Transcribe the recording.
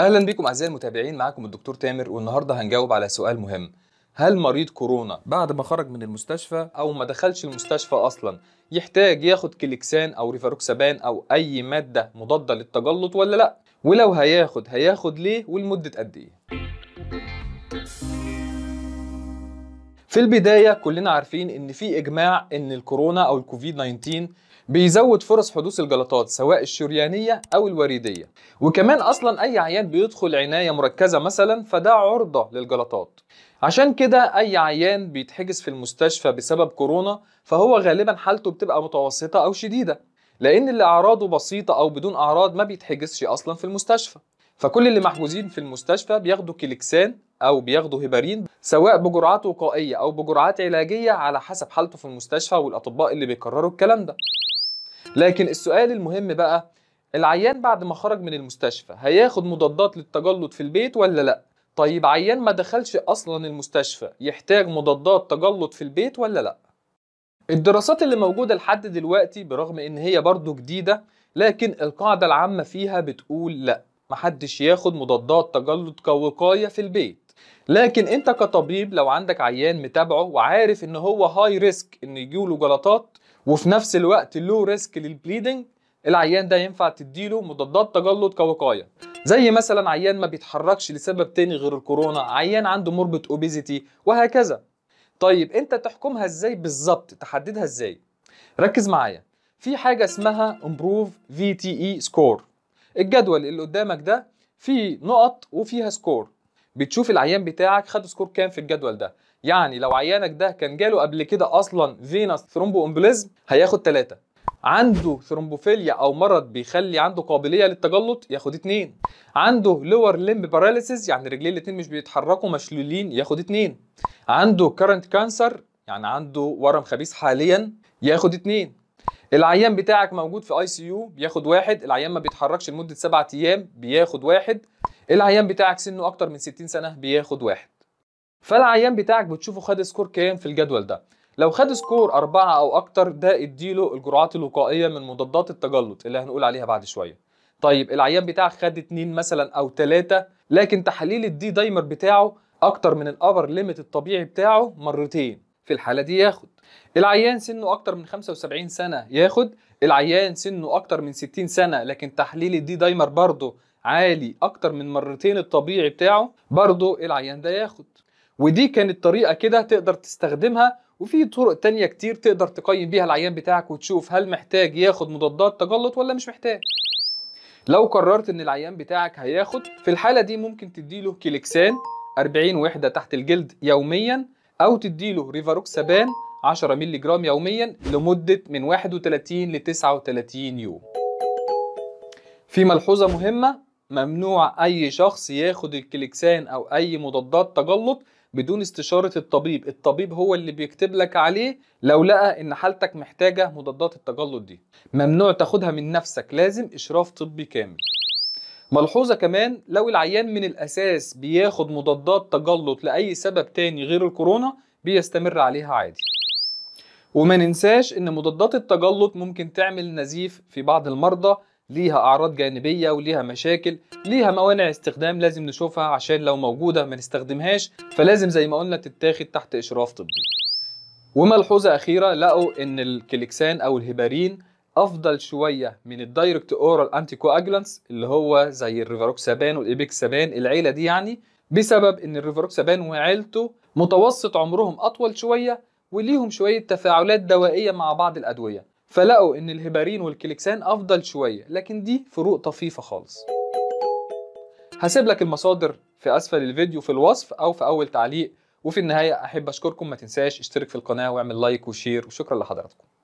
اهلا بكم اعزائي المتابعين معاكم الدكتور تامر والنهارده هنجاوب على سؤال مهم هل مريض كورونا بعد ما خرج من المستشفى او ما دخلش المستشفى اصلا يحتاج ياخد كليكسان او ريفاروكسابان او اي ماده مضاده للتجلط ولا لا ولو هياخد هياخد ليه ولمده قد ايه في البداية كلنا عارفين إن في إجماع إن الكورونا أو الكوفيد 19 بيزود فرص حدوث الجلطات سواء الشريانية أو الوريدية وكمان أصلا أي عيان بيدخل عناية مركزة مثلا فده عرضة للجلطات عشان كده أي عيان بيتحجز في المستشفى بسبب كورونا فهو غالبا حالته بتبقى متوسطة أو شديدة لأن اللي أعراضه بسيطة أو بدون أعراض ما بيتحجزش أصلا في المستشفى فكل اللي محجوزين في المستشفى بياخدوا كليكسان او بياخدوا هيبارين سواء بجرعات وقائيه او بجرعات علاجيه على حسب حالته في المستشفى والاطباء اللي بيكرروا الكلام ده لكن السؤال المهم بقى العيان بعد ما خرج من المستشفى هياخد مضادات للتجلط في البيت ولا لا طيب عيان ما دخلش اصلا المستشفى يحتاج مضادات تجلط في البيت ولا لا الدراسات اللي موجوده لحد دلوقتي برغم ان هي برضو جديده لكن القاعده العامه فيها بتقول لا محدش ياخد مضادات تجلط كوقايه في البيت لكن انت كطبيب لو عندك عيان متابعه وعارف ان هو هاي ريسك ان يجيله جلطات وفي نفس الوقت لو ريسك للبليدنج العيان ده ينفع تديله مضادات تجلط كوقايه زي مثلا عيان ما بيتحركش لسبب تاني غير الكورونا عيان عنده مربط اوبيزيتي وهكذا طيب انت تحكمها ازاي بالظبط تحددها ازاي ركز معايا في حاجه اسمها امبروف في تي اي سكور الجدول اللي قدامك ده فيه نقط وفيها سكور بتشوف العيان بتاعك خد سكور كام في الجدول ده يعني لو عيانك ده كان جاله قبل كده اصلا فينس ثرومبو امبوليزم هياخد 3 عنده ثرومبوفيليا او مرض بيخلي عنده قابليه للتجلط ياخد 2 عنده لور ليمب باراليسيس يعني رجليه الاثنين مش بيتحركوا مشلولين ياخد 2 عنده كارنت كانسر يعني عنده ورم خبيث حاليا ياخد 2 العيان بتاعك موجود في اي سي يو بياخد واحد العيان ما بيتحركش لمده سبعة ايام بياخد واحد العيان بتاعك سنه اكتر من 60 سنه بياخد واحد فالعيان بتاعك بتشوفه خد سكور كام في الجدول ده لو خد سكور أربعة أو أكتر ده اديله الجرعات الوقائية من مضادات التجلط اللي هنقول عليها بعد شوية طيب العيان بتاعك خد اتنين مثلا أو تلاتة لكن تحليل الدي دايمر بتاعه أكتر من الأبر ليميت الطبيعي بتاعه مرتين في الحاله دي ياخد العيان سنه اكتر من 75 سنه ياخد العيان سنه اكتر من 60 سنه لكن تحليل الدي دايمر برضه عالي اكتر من مرتين الطبيعي بتاعه برضه العيان ده ياخد ودي كانت طريقه كده تقدر تستخدمها وفي طرق تانية كتير تقدر تقيم بيها العيان بتاعك وتشوف هل محتاج ياخد مضادات تجلط ولا مش محتاج لو قررت ان العيان بتاعك هياخد في الحاله دي ممكن تديله كيلكسان 40 وحده تحت الجلد يوميا او تديله ريفاروكسابان 10 مللي جرام يوميا لمدة من 31 ل 39 يوم في ملحوظة مهمة ممنوع أي شخص ياخد الكليكسان أو أي مضادات تجلط بدون استشارة الطبيب الطبيب هو اللي بيكتب لك عليه لو لقى إن حالتك محتاجة مضادات التجلط دي ممنوع تاخدها من نفسك لازم إشراف طبي كامل ملحوظه كمان لو العيان من الاساس بياخد مضادات تجلط لاي سبب تاني غير الكورونا بيستمر عليها عادي وما ننساش ان مضادات التجلط ممكن تعمل نزيف في بعض المرضى ليها اعراض جانبيه وليها مشاكل ليها موانع استخدام لازم نشوفها عشان لو موجوده ما نستخدمهاش فلازم زي ما قلنا تتاخد تحت اشراف طبي وملحوظه اخيره لقوا ان الكليكسان او الهبارين افضل شويه من الدايركت اورال انتي كواجلانس اللي هو زي الريفاروكسابان والايبكسابان العيله دي يعني بسبب ان الريفاروكسابان وعيلته متوسط عمرهم اطول شويه وليهم شويه تفاعلات دوائيه مع بعض الادويه فلقوا ان الهيبارين والكليكسان افضل شويه لكن دي فروق طفيفه خالص هسيب لك المصادر في اسفل الفيديو في الوصف او في اول تعليق وفي النهايه احب اشكركم ما تنساش اشترك في القناه واعمل لايك وشير وشكرا لحضراتكم